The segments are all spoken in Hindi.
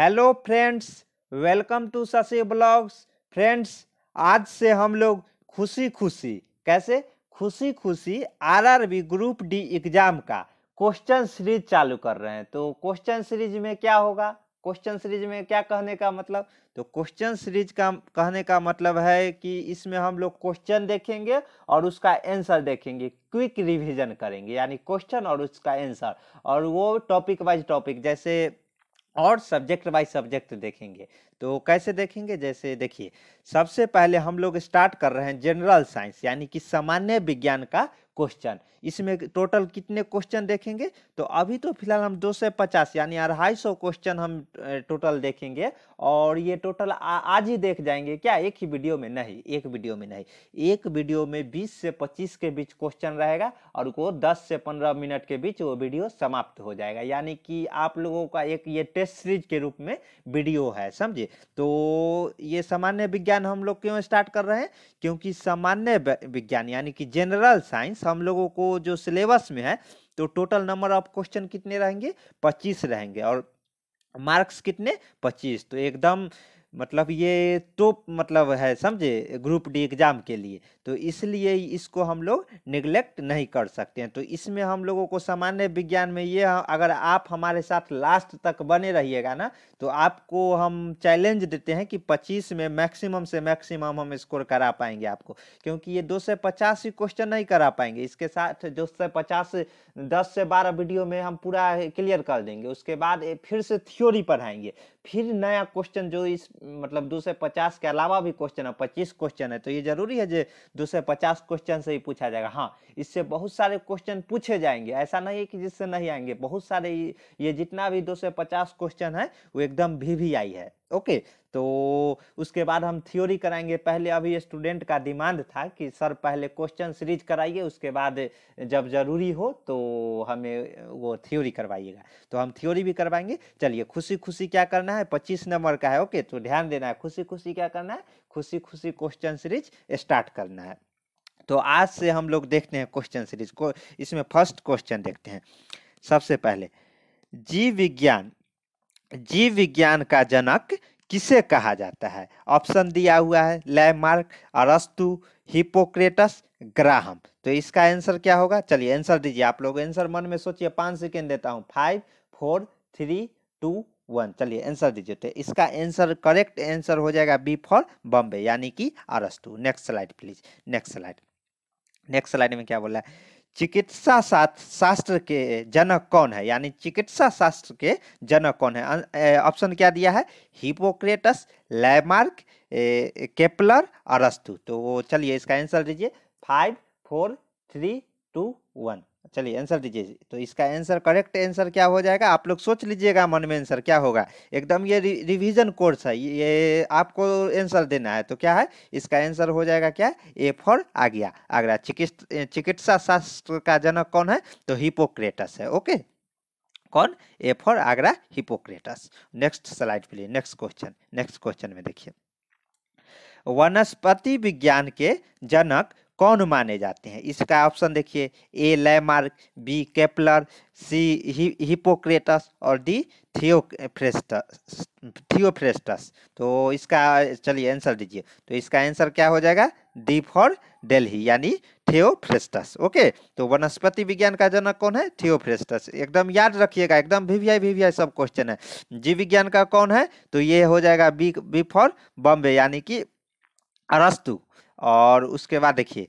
hello friends welcome to Shashi blogs friends आज से हम लोग खुशी खुशी कैसे खुशी खुशी आरआरबी ग्रुप डी एग्जाम का क्वेश्चन सीरीज चालू कर रहे हैं तो क्वेश्चन सीरीज में क्या होगा क्वेश्चन सीरीज में क्या कहने का मतलब तो क्वेश्चन सीरीज का कहने का मतलब है कि इसमें हम लोग क्वेश्चन देखेंगे और उसका आंसर देखेंगे क्विक रिवीजन करेंगे यानी क्वेश्चन और उसका आंसर और वो टॉपिक वाइज टॉपिक जैसे और सब्जेक्ट बाय सब्जेक्ट देखेंगे तो कैसे देखेंगे जैसे देखिए सबसे पहले हम लोग स्टार्ट कर रहे हैं जनरल साइंस यानी कि सामान्य विज्ञान का क्वेश्चन इसमें टोटल कितने क्वेश्चन देखेंगे तो अभी तो फिलहाल हम 250 यानी अढ़ाई सौ क्वेश्चन हम टोटल देखेंगे और ये टोटल आ, आज ही देख जाएंगे क्या एक ही वीडियो में नहीं एक वीडियो में नहीं एक वीडियो में 20 से 25 के बीच क्वेश्चन रहेगा और वो 10 से 15 मिनट के बीच वो वीडियो समाप्त हो जाएगा यानी कि आप लोगों का एक ये टेस्ट सीरीज के रूप में वीडियो है समझे तो ये सामान्य विज्ञान हम लोग क्यों स्टार्ट कर रहे हैं क्योंकि सामान्य विज्ञान यानी कि जनरल साइंस हम लोगों को जो सिलेबस में है तो टोटल नंबर ऑफ क्वेश्चन कितने रहेंगे पच्चीस रहेंगे और मार्क्स कितने पच्चीस तो एकदम मतलब ये तो मतलब है समझे ग्रुप डी एग्ज़ाम के लिए तो इसलिए इसको हम लोग निगलेक्ट नहीं कर सकते हैं तो इसमें हम लोगों को सामान्य विज्ञान में ये अगर आप हमारे साथ लास्ट तक बने रहिएगा ना तो आपको हम चैलेंज देते हैं कि पच्चीस में मैक्सिमम से मैक्सिमम हम स्कोर करा पाएंगे आपको क्योंकि ये दो से पचास ही क्वेश्चन नहीं करा पाएंगे इसके साथ दो से पचास दस से बारह वीडियो में हम पूरा क्लियर कर देंगे उसके बाद फिर से थ्योरी पढ़ाएंगे फिर नया क्वेश्चन जो इस मतलब दो सौ पचास के अलावा भी क्वेश्चन है पच्चीस क्वेश्चन है तो ये जरूरी है जो दो सौ पचास क्वेश्चन से ही पूछा जाएगा हाँ इससे बहुत सारे क्वेश्चन पूछे जाएंगे ऐसा नहीं है कि जिससे नहीं आएंगे बहुत सारे ये जितना भी दो सौ पचास क्वेश्चन है वो एकदम भी भी आई है ओके तो उसके बाद हम थ्योरी कराएंगे पहले अभी स्टूडेंट का डिमांड था कि सर पहले क्वेश्चन सीरीज कराइए उसके बाद जब ज़रूरी हो तो हमें वो थ्योरी करवाइएगा तो हम थ्योरी भी करवाएंगे चलिए खुशी खुशी क्या करना है पच्चीस नंबर का है ओके तो ध्यान देना है खुशी खुशी क्या करना है खुशी खुशी क्वेश्चन सीरीज स्टार्ट करना है तो आज से हम लोग देखते हैं क्वेश्चन सीरीज को इसमें फर्स्ट क्वेश्चन देखते हैं सबसे पहले जीव विज्ञान जीव विज्ञान का जनक किसे कहा जाता है ऑप्शन दिया हुआ है लैमार्क अरस्तु हिपोक्रेटस ग्राहम तो इसका आंसर क्या होगा चलिए आंसर दीजिए आप लोग आंसर मन में सोचिए पाँच सेकेंड देता हूँ five four three two one चलिए आंसर दीजिए तो इसका आंसर करेक्ट आंसर हो जाएगा बी फॉर बॉम्बे यानी कि अरस्तु next slide please next slide next slide में क्या बोला है चिकित्सा शास्त्र के जनक कौन है यानी चिकित्सा शास्त्र के जनक कौन है ऑप्शन क्या दिया है हिपोक्रेटस लैमार्क केपलर अरस्तु तो चलिए इसका आंसर दीजिए five four three two one चलिए आंसर दीजिए तो इसका आंसर करेक्ट आंसर क्या हो जाएगा आप लोग सोच लीजिएगा मन में आंसर क्या होगा एकदम ये रिवीजन कोर्स है ये आपको आंसर देना है तो क्या है इसका आंसर हो जाएगा क्या ए फॉर आ गया आगरा चिकित्सा शास्त्र का जनक कौन है तो हिपोक्रेटस है ओके कौन A for Agra Hippocrates next slide पे नेक्स्ट क्वेश्चन नेक्स्ट क्वेश्चन में देखिए वनस्पति विज्ञान के जनक कौन माने जाते हैं इसका ऑप्शन देखिए A Lamarck B Kepler C ही, हिपोक्रेटस और डी थियोफ्रेस्टस थियोफ्रेस्टस तो इसका चलिए आंसर दीजिए तो इसका आंसर क्या हो जाएगा डी फॉर डेल्ही यानी थियोफ्रेस्टस ओके तो वनस्पति विज्ञान का जनक कौन है थियोफ्रेस्टस एकदम याद रखिएगा एकदम वीवीआई वीवीआई सब क्वेश्चन है जीव विज्ञान का कौन है तो ये हो जाएगा बी बी फॉर बॉम्बे यानी कि अरस्तु और उसके बाद देखिए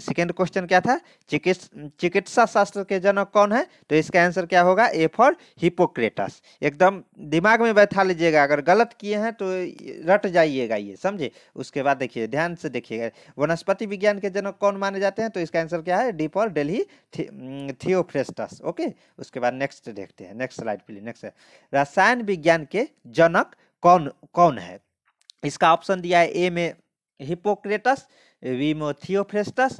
सेकेंड क्वेश्चन क्या था चिकित्सा शास्त्र के जनक कौन है तो इसका आंसर क्या होगा ए फॉर हिपोक्रेटस एकदम दिमाग में बैठा लीजिएगा अगर गलत किए हैं तो रट जाइएगा ये समझे उसके बाद देखिए ध्यान से देखिएगा वनस्पति विज्ञान के जनक कौन माने जाते हैं तो इसका आंसर क्या है D for Delhi Theophrastus okay उसके बाद नेक्स्ट देखते हैं नेक्स्ट स्लाइड प्लीज नेक्स्ट रसायन विज्ञान के जनक कौन कौन है इसका ऑप्शन दिया है ए में हिपोक्रेटस वी में थियोफ्रेस्टस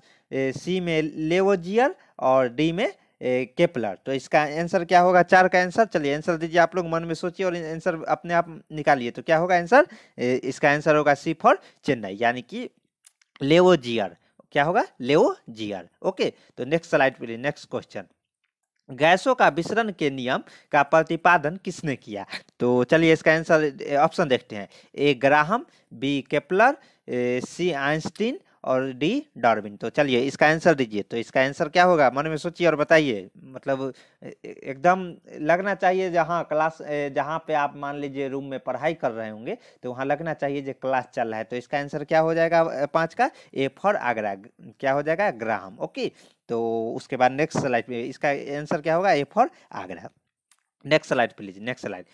सी में लेवोजियर और डी में केपलर तो इसका आंसर क्या होगा चार का आंसर चलिए आंसर दीजिए आप लोग मन में सोचिए और आंसर अपने आप निकालिए तो क्या होगा आंसर eh, इसका आंसर होगा सी फॉर चेन्नई यानी कि लेवोजियर क्या होगा लेवोजियर ओके तो नेक्स्ट स्लाइड पे नेक्स्ट क्वेश्चन गैसों का विसरण के नियम का प्रतिपादन किसने किया तो चलिए इसका आंसर ऑप्शन देखते हैं A Graham B Kepler C Einstein और डी डार्विन तो चलिए इसका आंसर दीजिए तो इसका आंसर क्या होगा मन में सोचिए और बताइए मतलब एकदम लगना चाहिए जहाँ क्लास जहाँ पे आप मान लीजिए रूम में पढ़ाई कर रहे होंगे तो वहाँ लगना चाहिए जो क्लास चल रहा है तो इसका आंसर क्या हो जाएगा पाँच का ए फॉर आगरा क्या हो जाएगा ग्राम ओके तो उसके बाद नेक्स्ट स्लाइड में इसका आंसर क्या होगा A for Agra next slide please next slide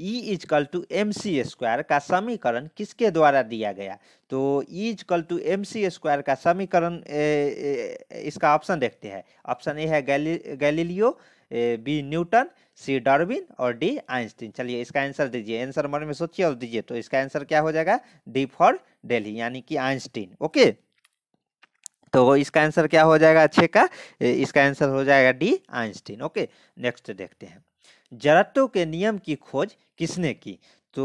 E equal to M C square का समीकरण किसके द्वारा दिया गया तो E equal to M C square का समीकरण इसका ऑप्शन देखते हैं ऑप्शन ए है Galileo B Newton C Darwin और डी आइंस्टीन चलिए इसका आंसर दीजिए आंसर मन में सोचिए और दीजिए तो इसका आंसर क्या हो जाएगा डी फॉर डेली यानी कि आइंस्टीन ओके तो इसका आंसर क्या हो जाएगा अच्छे का इसका आंसर हो जाएगा डी आइंस्टीन ओके नेक्स्ट देखते हैं जड़त्व के नियम की खोज किसने की तो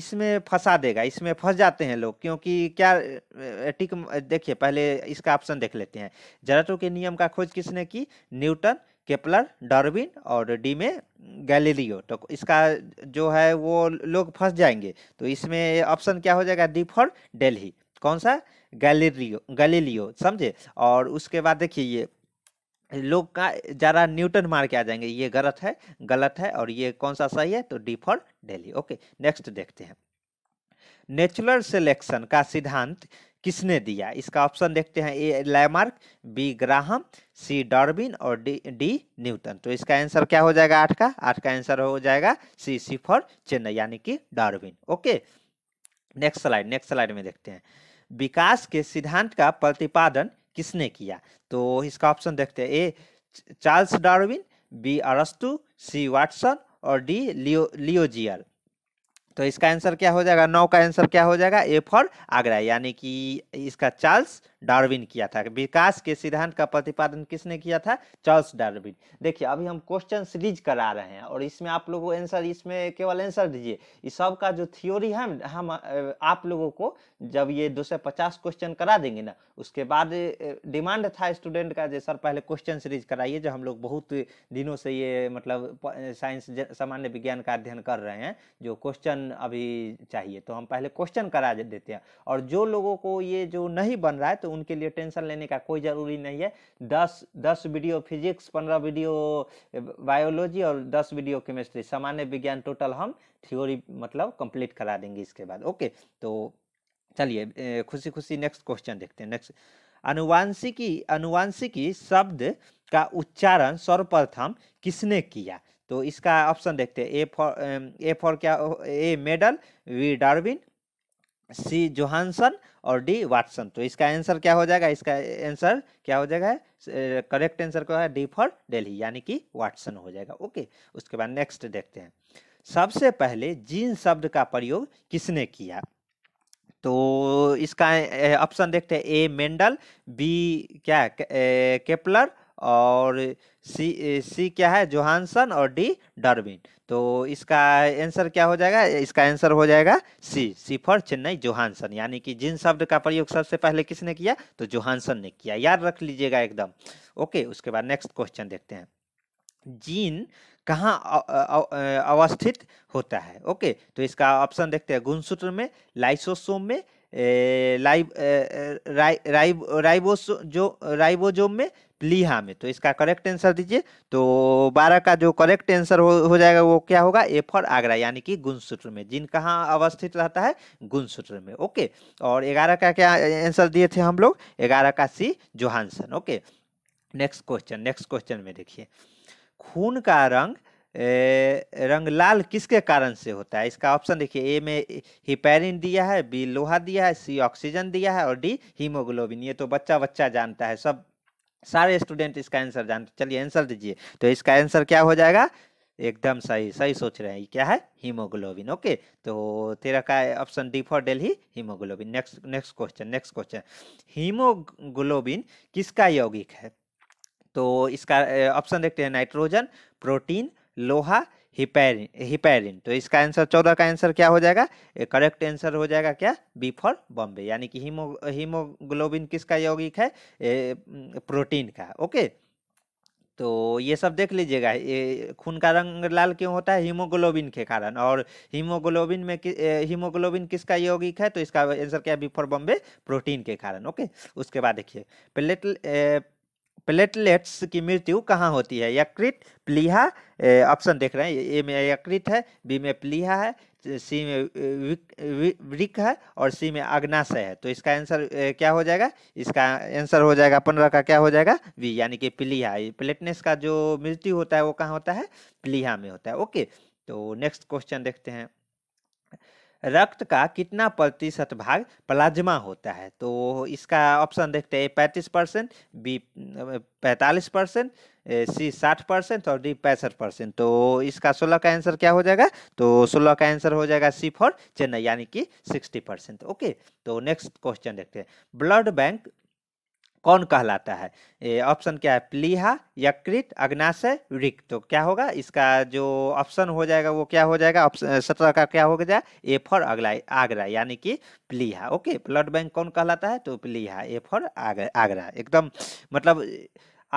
इसमें फंसा देगा इसमें फंस जाते हैं लोग क्योंकि क्या टिक देखिए पहले इसका ऑप्शन देख लेते हैं जराटो के नियम का खोज किसने की न्यूटन केपलर डार्विन और डी में गैलीलियो तो इसका जो है वो लोग फंस जाएंगे तो इसमें ऑप्शन क्या हो जाएगा डी फॉर डेल्ही कौन सा गैलीलियो गैलीलियो समझे और उसके बाद देखिए ये लोग का ज़्यादा न्यूटन मार के आ जाएंगे ये गलत है गलत है और ये कौन सा सही है तो D for Delhi okay next देखते हैं नेचुरल सिलेक्शन का सिद्धांत किसने दिया इसका ऑप्शन देखते हैं A Lamarck B Graham C Darwin और डी डी न्यूटन तो इसका आंसर क्या हो जाएगा आठ का आठ का आंसर हो जाएगा सी सी फॉर चेन्नई यानी कि Darwin okay next slide next slide में देखते हैं विकास के सिद्धांत का प्रतिपादन किसने किया तो इसका ऑप्शन देखते हैं ए चार्ल्स डार्विन बी अरस्तु सी वाटसन और डी लियो लियोजियर तो इसका आंसर क्या हो जाएगा नौ का आंसर क्या हो जाएगा ए फॉर आगरा यानी कि इसका चार्ल्स डार्विन किया था विकास के सिद्धांत का प्रतिपादन किसने किया था चार्ल्स डार्विन देखिए अभी हम क्वेश्चन सीरीज करा रहे हैं और इसमें आप लोगों को आंसर इसमें केवल आंसर दीजिए इस सब का जो थ्योरी है हम आप लोगों को जब ये दो क्वेश्चन करा देंगे ना उसके बाद डिमांड था स्टूडेंट का जो सर पहले क्वेश्चन सीरीज कराइए जो हम लोग बहुत दिनों से ये मतलब साइंस सामान्य विज्ञान का अध्ययन कर रहे हैं जो क्वेश्चन अभी चाहिए तो हम पहले क्वेश्चन करा देते हैं और जो लोगों को ये जो नहीं बन रहा है तो उनके लिए टेंशन लेने का कोई ज़रूरी नहीं है दस दस वीडियो फिजिक्स पंद्रह वीडियो बायोलॉजी और दस वीडियो केमिस्ट्री सामान्य विज्ञान टोटल हम थ्योरी मतलब कंप्लीट करा देंगे इसके बाद ओके तो चलिए खुशी खुशी नेक्स्ट क्वेश्चन देखते हैं नेक्स्ट अनुवांशिकी अनुवांशिकी शब्द का उच्चारण सर्वप्रथम किसने किया तो इसका ऑप्शन देखते हैं ए फॉर ए फॉर क्या A Mendel B Darwin C Johannsen और डी वाटसन तो इसका आंसर क्या हो जाएगा इसका आंसर क्या हो जाएगा करेक्ट आंसर क्या है डी फॉर डेली यानी कि वाटसन हो जाएगा ओके उसके बाद नेक्स्ट देखते हैं सबसे पहले जीन शब्द का प्रयोग किसने किया तो इसका ऑप्शन देखते हैं ए मेंडल बी क्या केपलर और सी सी क्या है जोहानसन और डी डरविन तो इसका आंसर क्या हो जाएगा इसका आंसर हो जाएगा C C for Chennai Johannsen यानी कि जिन शब्द का प्रयोग सबसे पहले किसने किया तो जोहानसन ने किया याद रख लीजिएगा एकदम ओके उसके बाद नेक्स्ट क्वेश्चन देखते हैं जीन कहाँ अवस्थित होता है ओके तो इसका ऑप्शन देखते हैं गुणसूत्र में लाइसोसोम में ए, लाइब ए, राइ, राइब राइबोसो जो राइबोजोम में प्लीहा में तो इसका करेक्ट आंसर दीजिए तो बारह का जो करेक्ट आंसर हो, हो जाएगा वो क्या होगा ए फॉर आगरा यानी कि गुणसूत्र में जिन कहाँ अवस्थित रहता है गुणसूत्र में ओके और ग्यारह का क्या आंसर दिए थे हम लोग ग्यारह का C Johannsen okay next question next question में देखिए खून का रंग ए, रंग लाल किसके कारण से होता है इसका ऑप्शन देखिए ए में हिपेरिन दिया है बी लोहा दिया है सी ऑक्सीजन दिया है और डी हीमोग्लोबिन ये तो बच्चा बच्चा जानता है सब सारे स्टूडेंट इसका आंसर जानते चलिए आंसर दीजिए तो इसका आंसर क्या हो जाएगा एकदम सही सही सोच रहे हैं क्या है हीमोग्लोबिन ओके तो तेरा का ऑप्शन डी फॉर डेल ही haemoglobin next next question next question haemoglobin किसका यौगिक है तो इसका ऑप्शन देखते हैं नाइट्रोजन प्रोटीन लोहा हिपेरिन तो इसका आंसर चौदह का आंसर क्या हो जाएगा करेक्ट आंसर हो जाएगा क्या बी फॉर बॉम्बे यानी कि हीमो हीमोग्लोबिन किसका यौगिक है ए, प्रोटीन का ओके तो ये सब देख लीजिएगा खून का रंग लाल क्यों होता है हीमोग्लोबिन के कारण और हीमोग्लोबिन में कि, हीमोग्लोबिन किसका यौगिक है तो इसका आंसर क्या है फॉर बॉम्बे प्रोटीन के कारण ओके उसके बाद देखिए प्लेट प्लेटलेट्स की मृत्यु कहाँ होती है यकृत प्लीहा ऑप्शन देख रहे हैं ए में यकृत है बी में प्लीहा है सी में वृक है और सी में अग्नाशय है तो इसका आंसर क्या हो जाएगा इसका आंसर हो जाएगा पंद्रह का क्या हो जाएगा वी यानी कि प्लीहा प्लेटनेस का जो मृत्यु होता है वो कहाँ होता है प्लीहा में होता है ओके तो नेक्स्ट क्वेश्चन देखते हैं रक्त का कितना प्रतिशत भाग प्लाज्मा होता है तो इसका ऑप्शन देखते हैं पैंतीस परसेंट बी पैंतालीस परसेंट सी साठ परसेंट और डी पैंसठ परसेंट तो इसका सोलह का आंसर क्या हो जाएगा तो सोलह का आंसर हो जाएगा सी फॉर चेन्नई यानी कि सिक्सटी परसेंट ओके तो नेक्स्ट क्वेश्चन देखते हैं ब्लड बैंक कौन कहलाता है ऑप्शन क्या है प्लीहा यकृत अग्नाशय रिक तो क्या होगा इसका जो ऑप्शन हो जाएगा वो क्या हो जाएगा ऑप्शन सत्रह का क्या हो गया ए फॉर अगला आगरा यानी कि प्लीहा ओके ब्लड बैंक कौन कहलाता है तो प्लीहा ए फॉर आगरा एकदम मतलब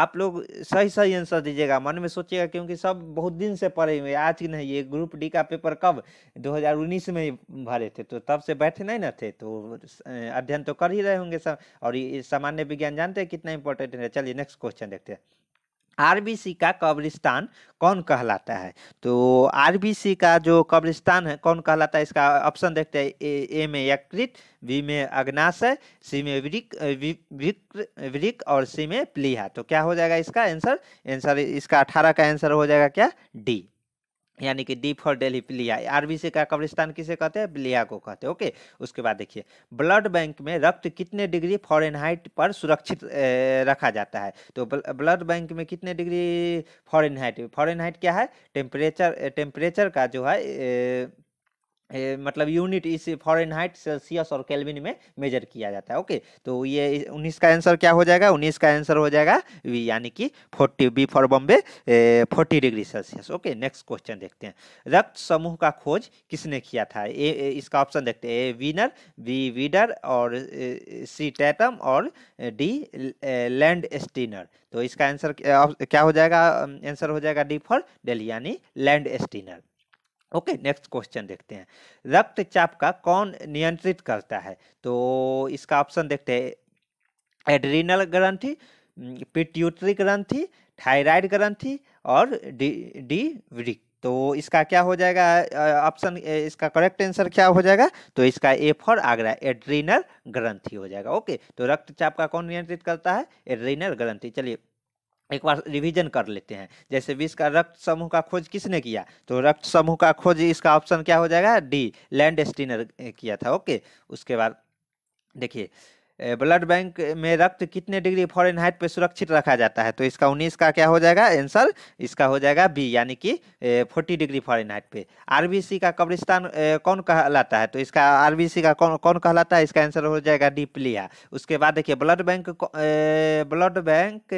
आप लोग सही सही आंसर दीजिएगा मन में सोचिएगा क्योंकि सब बहुत दिन से पढ़े हुए आज की नहीं ये ग्रुप डी का पेपर कब 2019 में भरे थे तो तब से बैठे नहीं ना थे तो अध्ययन तो कर ही रहे होंगे सब और ये सामान्य विज्ञान जानते हैं कितना इंपॉर्टेंट है चलिए नेक्स्ट क्वेश्चन देखते हैं आरबीसी का कब्रिस्तान कौन कहलाता है तो आरबीसी का जो कब्रिस्तान है कौन कहलाता है इसका ऑप्शन देखते हैं ए, ए में यकृत बी में अग्नाशय सी में वृक वृक और सी में प्लीहा तो क्या हो जाएगा इसका आंसर आंसर इसका अठारह का आंसर हो जाएगा क्या डी यानी कि डी फॉर डेली प्लिया आरबी से कब्रिस्तान किसे कहते हैं प्लिया को कहते हैं ओके उसके बाद देखिए ब्लड बैंक में रक्त कितने डिग्री फॉरेनहाइट पर सुरक्षित रखा जाता है तो ब्लड बैंक में कितने डिग्री फॉरेनहाइट फॉरेनहाइट क्या है टेम्परेचर टेम्परेचर का जो है मतलब unit is Fahrenheit Celsius और केल्विन में मेजर किया जाता है ओके तो ये उन्नीस का आंसर क्या हो जाएगा उन्नीस का आंसर हो जाएगा वी यानी कि forty B for Bombay forty degree Celsius okay next question देखते हैं रक्त समूह का खोज किसने किया था ए, ए इसका ऑप्शन देखते हैं ए विनर बी वीडर और सी टैटम और डी लैंड स्टीनर तो इसका आंसर क्या हो जाएगा आंसर हो जाएगा डी फॉर डेली यानी Landsteiner okay next question देखते हैं रक्तचाप का कौन नियंत्रित करता है तो इसका ऑप्शन देखते हैं एड्रीनल ग्रंथि पिट्यूटरी ग्रंथि थायराइड ग्रंथि और डी डी तो इसका क्या हो जाएगा ऑप्शन इसका करेक्ट आंसर क्या हो जाएगा तो इसका ए फॉर आगरा एड्रीनल ग्रंथि हो जाएगा ओके तो रक्तचाप का कौन नियंत्रित करता है एड्रीनल ग्रंथि चलिए एक बार रिवीजन कर लेते हैं जैसे विश्व का रक्त समूह का खोज किसने किया तो रक्त समूह का खोज इसका ऑप्शन क्या हो जाएगा डी लैंड स्टीनर किया था ओके उसके बाद देखिए ब्लड बैंक में रक्त कितने डिग्री फॉरेनहाइट पे सुरक्षित रखा जाता है तो इसका उन्नीस का क्या हो जाएगा आंसर इसका हो जाएगा बी यानी कि फोर्टी डिग्री फॉरेनहाइट पे आर का कब्रिस्तान कौन कहलाता है तो इसका आर का कौन कौन कहलाता है इसका आंसर हो जाएगा डी प्लिया उसके बाद देखिए blood bank blood bank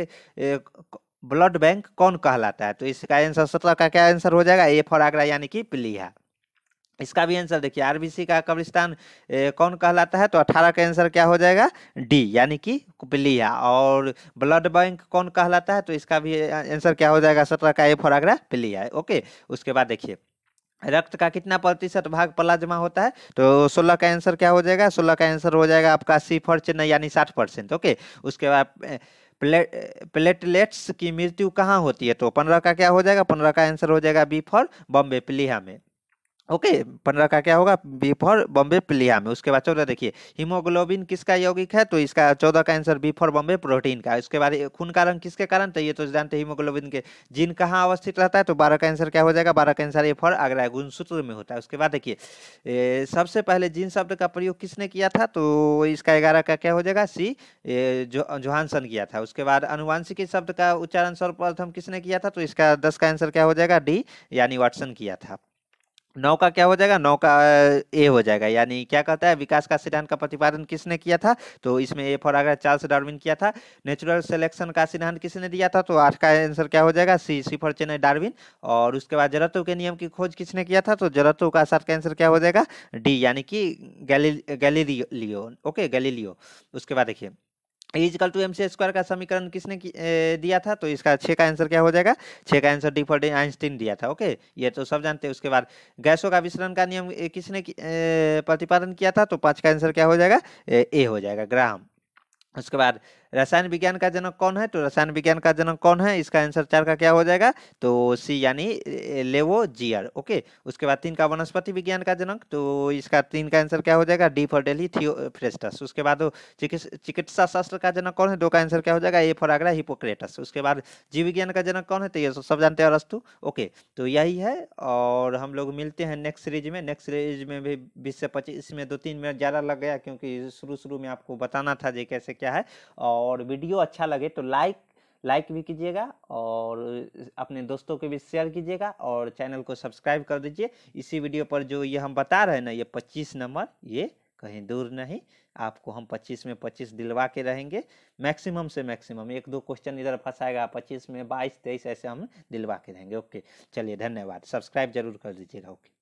blood bank कौन कहलाता है तो इसका आंसर सत्रह का क्या आंसर हो जाएगा ए फॉर आगरा यानी कि प्लिया इसका भी आंसर देखिए आरबीसी का कब्रिस्तान कौन कहलाता है तो 18 का आंसर क्या हो जाएगा डी यानी कि कुपलिया और ब्लड बैंक कौन कहलाता है तो इसका भी आंसर क्या हो जाएगा सत्रह का ए आगरा पिलिया ओके उसके बाद देखिए रक्त का कितना प्रतिशत भाग प्लाज्मा होता है तो 16 का आंसर क्या हो जाएगा सोलह का आंसर हो जाएगा आपका सी परसेंट यानी साठ परसेंट ओके उसके बाद प्लेट प्लेटलेट्स की मृत्यु कहाँ होती है तो पंद्रह का क्या हो जाएगा पंद्रह का आंसर हो जाएगा बी फॉर बॉम्बे पिलिया में ओके पंद्रह का क्या होगा बी फॉर बॉम्बे प्लिया में उसके बाद चौदह देखिए हीमोग्लोबिन किसका यौगिक है तो इसका चौदह का answer B for Bombay protein का उसके बाद खून का रंग किसके कारण तो ये तो जानते हीमोग्लोबिन के जीन कहाँ अवस्थित रहता है तो बारह का आंसर क्या हो जाएगा बारह का आंसर ए फॉर आगरा गुणसूत्र में होता है उसके बाद देखिए सबसे पहले जीन शब्द का प्रयोग किसने किया था तो इसका ग्यारह का क्या हो जाएगा सी जोहानसन किया था उसके बाद अनुवांशिक शब्द का उच्चारण सर्वप्रथम किसने किया था तो इसका दस का आंसर क्या हो जाएगा डी यानी वाटसन किया था नौ का क्या हो जाएगा नौ का ए हो जाएगा यानी क्या कहता है विकास का सिद्धांत का प्रतिपादन किसने किया था तो इसमें A for Agra Charles Darwin किया था नेचुरल सिलेक्शन का सिद्धांत किसने दिया था तो आठ का आंसर क्या हो जाएगा C C for Chennai Darwin और उसके बाद जरत्व के नियम की खोज किसने किया था तो जरत्व का सात का आंसर क्या हो जाएगा डी यानी कि गैली गैलीलियो ओके गैलीलियो उसके बाद देखिए equal to M C square का समीकरण किसने दिया था तो इसका छः का आंसर क्या हो जाएगा छः का आंसर डी फॉर आइंस्टीन दिया था ओके ये तो सब जानते हैं उसके बाद गैसों का विसरण का नियम किसने प्रतिपादन किया था तो पाँच का आंसर क्या हो जाएगा ए हो जाएगा ग्राम उसके बाद रसायन विज्ञान का जनक कौन है तो रसायन विज्ञान का जनक कौन है इसका आंसर चार का क्या हो जाएगा तो सी यानी लेवो जियर ओके उसके बाद तीन का वनस्पति विज्ञान का जनक तो इसका तीन का आंसर क्या हो जाएगा डी फॉर डेली थियोफ्रेस्टस उसके बाद चिकित्सा शास्त्र का जनक कौन है दो का आंसर क्या हो जाएगा ए फॉर आगरा हिपोक्रेटस उसके बाद जीव विज्ञान का जनक कौन है तो ये सब जानते हैं अरस्तु ओके तो यही है और हम लोग मिलते हैं नेक्स्ट सीरीज में नेक्स्ट सीरीज में भी बीस से पच्चीस में दो तीन मिनट ज़्यादा लग गया क्योंकि शुरू शुरू में आपको बताना था जी कैसे क्या है और और वीडियो अच्छा लगे तो लाइक लाइक भी कीजिएगा और अपने दोस्तों के भी शेयर कीजिएगा और चैनल को सब्सक्राइब कर दीजिए इसी वीडियो पर जो ये हम बता रहे हैं ना ये 25 नंबर ये कहीं दूर नहीं आपको हम 25 में 25 दिलवा के रहेंगे मैक्सिमम से मैक्सिमम एक दो क्वेश्चन इधर फंसाएगा 25 में 22 23 ऐसे हम दिलवा के रहेंगे ओके चलिए धन्यवाद सब्सक्राइब जरूर कर दीजिएगा ओके